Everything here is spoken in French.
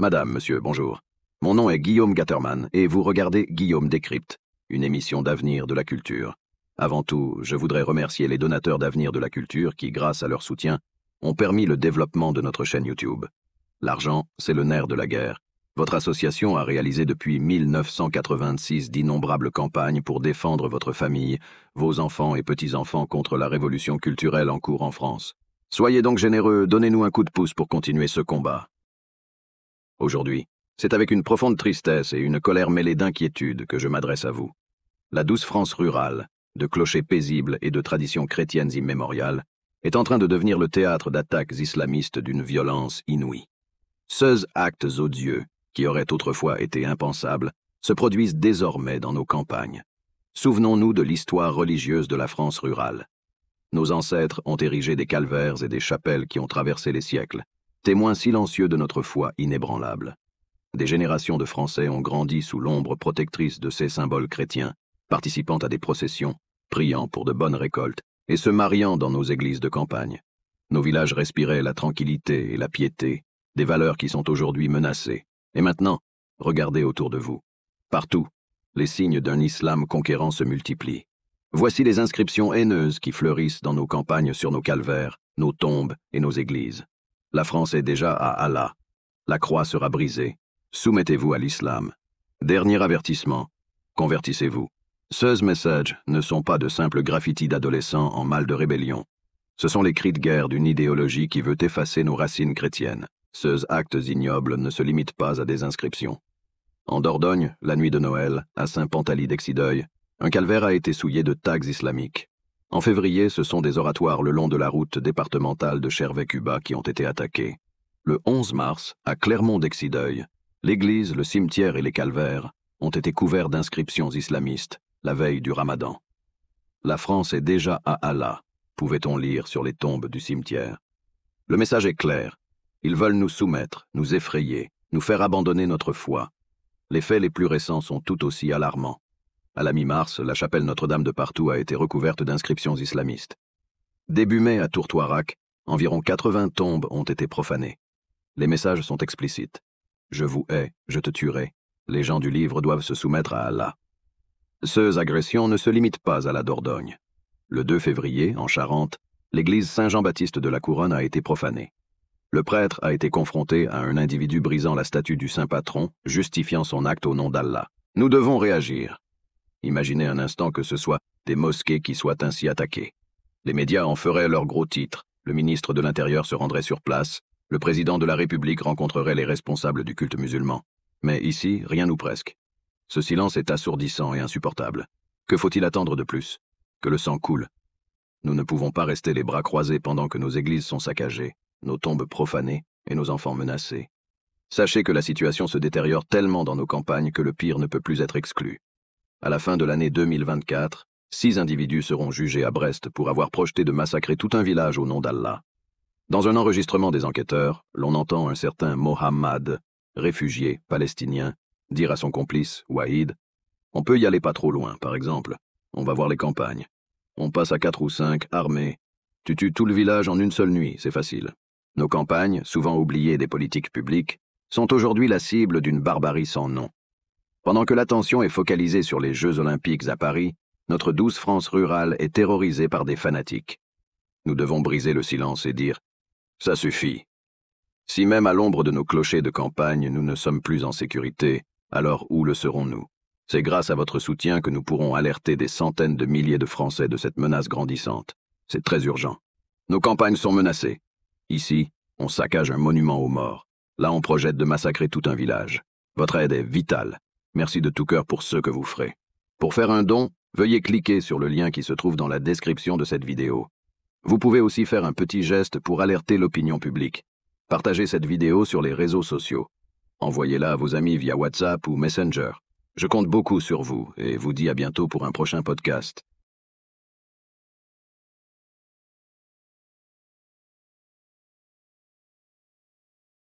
Madame, monsieur, bonjour. Mon nom est Guillaume Gatterman et vous regardez Guillaume Décrypte, une émission d'avenir de la culture. Avant tout, je voudrais remercier les donateurs d'avenir de la culture qui, grâce à leur soutien, ont permis le développement de notre chaîne YouTube. L'argent, c'est le nerf de la guerre. Votre association a réalisé depuis 1986 d'innombrables campagnes pour défendre votre famille, vos enfants et petits-enfants contre la révolution culturelle en cours en France. Soyez donc généreux, donnez-nous un coup de pouce pour continuer ce combat. Aujourd'hui, c'est avec une profonde tristesse et une colère mêlée d'inquiétude que je m'adresse à vous. La douce France rurale, de clochers paisibles et de traditions chrétiennes immémoriales, est en train de devenir le théâtre d'attaques islamistes d'une violence inouïe. Seuls actes odieux, qui auraient autrefois été impensables, se produisent désormais dans nos campagnes. Souvenons-nous de l'histoire religieuse de la France rurale. Nos ancêtres ont érigé des calvaires et des chapelles qui ont traversé les siècles, témoins silencieux de notre foi inébranlable. Des générations de Français ont grandi sous l'ombre protectrice de ces symboles chrétiens, participant à des processions, priant pour de bonnes récoltes et se mariant dans nos églises de campagne. Nos villages respiraient la tranquillité et la piété, des valeurs qui sont aujourd'hui menacées. Et maintenant, regardez autour de vous. Partout, les signes d'un islam conquérant se multiplient. Voici les inscriptions haineuses qui fleurissent dans nos campagnes sur nos calvaires, nos tombes et nos églises. La France est déjà à Allah. La croix sera brisée. Soumettez-vous à l'islam. Dernier avertissement. Convertissez-vous. Ce messages ne sont pas de simples graffitis d'adolescents en mal de rébellion. Ce sont les cris de guerre d'une idéologie qui veut effacer nos racines chrétiennes. Ceux actes ignobles ne se limitent pas à des inscriptions. En Dordogne, la nuit de Noël, à Saint-Pantaly d'Exideuil, un calvaire a été souillé de tags islamiques. En février, ce sont des oratoires le long de la route départementale de chervé cuba qui ont été attaqués. Le 11 mars, à clermont dexcideuil l'église, le cimetière et les calvaires ont été couverts d'inscriptions islamistes, la veille du ramadan. La France est déjà à Allah, pouvait-on lire sur les tombes du cimetière. Le message est clair. Ils veulent nous soumettre, nous effrayer, nous faire abandonner notre foi. Les faits les plus récents sont tout aussi alarmants. À la mi-mars, la chapelle Notre-Dame de Partout a été recouverte d'inscriptions islamistes. Début mai à Tourtoirac, environ 80 tombes ont été profanées. Les messages sont explicites. Je vous hais, je te tuerai. Les gens du livre doivent se soumettre à Allah. Ces agressions ne se limitent pas à la Dordogne. Le 2 février, en Charente, l'église Saint-Jean-Baptiste de la Couronne a été profanée. Le prêtre a été confronté à un individu brisant la statue du saint patron, justifiant son acte au nom d'Allah. Nous devons réagir. Imaginez un instant que ce soit des mosquées qui soient ainsi attaquées. Les médias en feraient leur gros titre, le ministre de l'Intérieur se rendrait sur place, le président de la République rencontrerait les responsables du culte musulman. Mais ici, rien ou presque. Ce silence est assourdissant et insupportable. Que faut-il attendre de plus Que le sang coule. Nous ne pouvons pas rester les bras croisés pendant que nos églises sont saccagées, nos tombes profanées et nos enfants menacés. Sachez que la situation se détériore tellement dans nos campagnes que le pire ne peut plus être exclu. À la fin de l'année 2024, six individus seront jugés à Brest pour avoir projeté de massacrer tout un village au nom d'Allah. Dans un enregistrement des enquêteurs, l'on entend un certain Mohammad, réfugié palestinien, dire à son complice, Wahid, On peut y aller pas trop loin, par exemple. On va voir les campagnes. On passe à quatre ou cinq, armés. Tu tues tout le village en une seule nuit, c'est facile. Nos campagnes, souvent oubliées des politiques publiques, sont aujourd'hui la cible d'une barbarie sans nom. Pendant que l'attention est focalisée sur les Jeux olympiques à Paris, notre douce France rurale est terrorisée par des fanatiques. Nous devons briser le silence et dire ⁇ Ça suffit !⁇ Si même à l'ombre de nos clochers de campagne nous ne sommes plus en sécurité, alors où le serons-nous C'est grâce à votre soutien que nous pourrons alerter des centaines de milliers de Français de cette menace grandissante. C'est très urgent. Nos campagnes sont menacées. Ici, on saccage un monument aux morts. Là, on projette de massacrer tout un village. Votre aide est vitale. Merci de tout cœur pour ce que vous ferez. Pour faire un don, veuillez cliquer sur le lien qui se trouve dans la description de cette vidéo. Vous pouvez aussi faire un petit geste pour alerter l'opinion publique. Partagez cette vidéo sur les réseaux sociaux. Envoyez-la à vos amis via WhatsApp ou Messenger. Je compte beaucoup sur vous et vous dis à bientôt pour un prochain podcast.